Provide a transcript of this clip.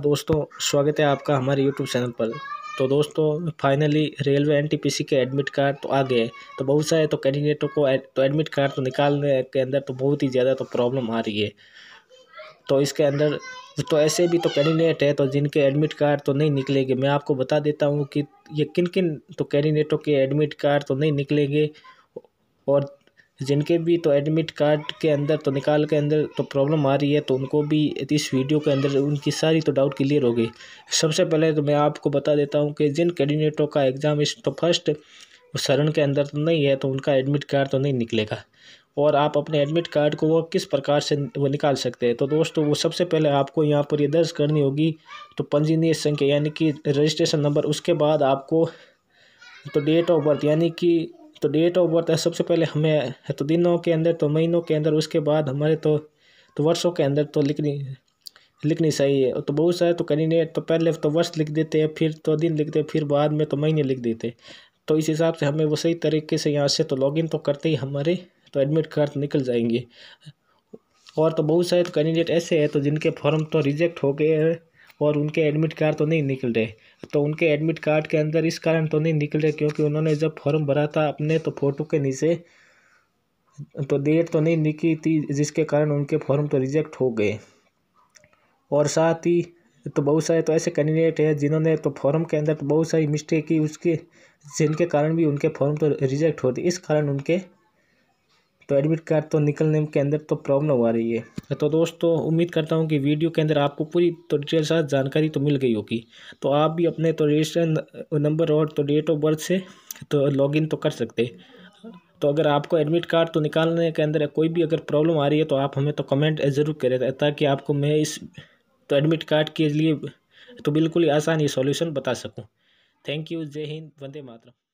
दोस्तों स्वागत है आपका हमारे यूट्यूब चैनल पर तो दोस्तों फाइनली रेलवे एनटीपीसी के एडमिट कार्ड तो आ गए तो बहुत सारे तो कैंडिडेटों को एड, तो एडमिट कार्ड तो निकालने के अंदर तो बहुत ही ज़्यादा तो प्रॉब्लम आ रही है तो इसके अंदर तो ऐसे भी तो कैंडिडेट है तो जिनके एडमिट कार्ड तो नहीं निकलेंगे मैं आपको बता देता हूँ कि ये किन किन तो कैंडिडेटों के एडमिट कार्ड तो नहीं निकलेंगे और जिनके भी तो एडमिट कार्ड के अंदर तो निकाल के अंदर तो प्रॉब्लम आ रही है तो उनको भी इस वीडियो के अंदर उनकी सारी तो डाउट क्लियर हो गई सबसे पहले तो मैं आपको बता देता हूँ कि जिन कैंडिडेटों का एग्ज़ाम इस तो फर्स्ट शरण के अंदर तो नहीं है तो उनका एडमिट कार्ड तो नहीं निकलेगा और आप अपने एडमिट कार्ड को वो किस प्रकार से वो निकाल सकते हैं तो दोस्तों वो सबसे पहले आपको यहाँ पर ये दर्ज करनी होगी तो पंजीनीय संख्या यानी कि रजिस्ट्रेशन नंबर उसके बाद आपको तो डेट ऑफ बर्थ यानी कि तो डेट ऑफ बर्थ है सबसे पहले हमें है तो दिनों के अंदर तो महीनों के अंदर उसके बाद हमारे तो तो वर्षों के अंदर तो लिखनी लिखनी सही है तो बहुत सारे तो कैंडिडेट तो पहले तो वर्ष लिख देते हैं फिर तो दिन लिखते फिर बाद में तो महीने लिख देते तो इस हिसाब से हमें वो सही तरीके से यहाँ से तो लॉगिन तो करते ही हमारे तो एडमिट कार्ड निकल जाएंगे और तो बहुत सारे तो कैंडिडेट ऐसे हैं तो जिनके फॉर्म तो रिजेक्ट हो गए हैं और उनके एडमिट कार्ड तो नहीं निकल रहे तो उनके एडमिट कार्ड के अंदर इस कारण तो नहीं निकल रहे क्योंकि उन्होंने जब फॉर्म भरा था अपने तो फ़ोटो के नीचे तो डेट तो नहीं निकली थी जिसके कारण उनके फॉर्म तो रिजेक्ट हो गए और साथ ही तो बहुत सारे तो ऐसे कैंडिडेट हैं जिन्होंने तो फॉर्म के अंदर तो बहुत सारी मिस्टेक की उसके जिनके कारण भी उनके फॉर्म तो रिजेक्ट होते इस कारण उनके तो एडमिट कार्ड तो निकलने के अंदर तो प्रॉब्लम हो रही है तो दोस्तों उम्मीद करता हूँ कि वीडियो के अंदर आपको पूरी तो डिटेल साथ जानकारी तो मिल गई होगी तो आप भी अपने तो रजिस्टर नंबर और तो डेट ऑफ बर्थ से तो लॉगिन तो कर सकते तो अगर आपको एडमिट कार्ड तो निकालने के अंदर कोई भी अगर प्रॉब्लम आ रही है तो आप हमें तो कमेंट ज़रूर करें ताकि आपको मैं इस तो एडमिट कार्ड के लिए तो बिल्कुल ही आसान ये सॉल्यूशन बता सकूं थैंक यू जय हिंद वंदे मातरम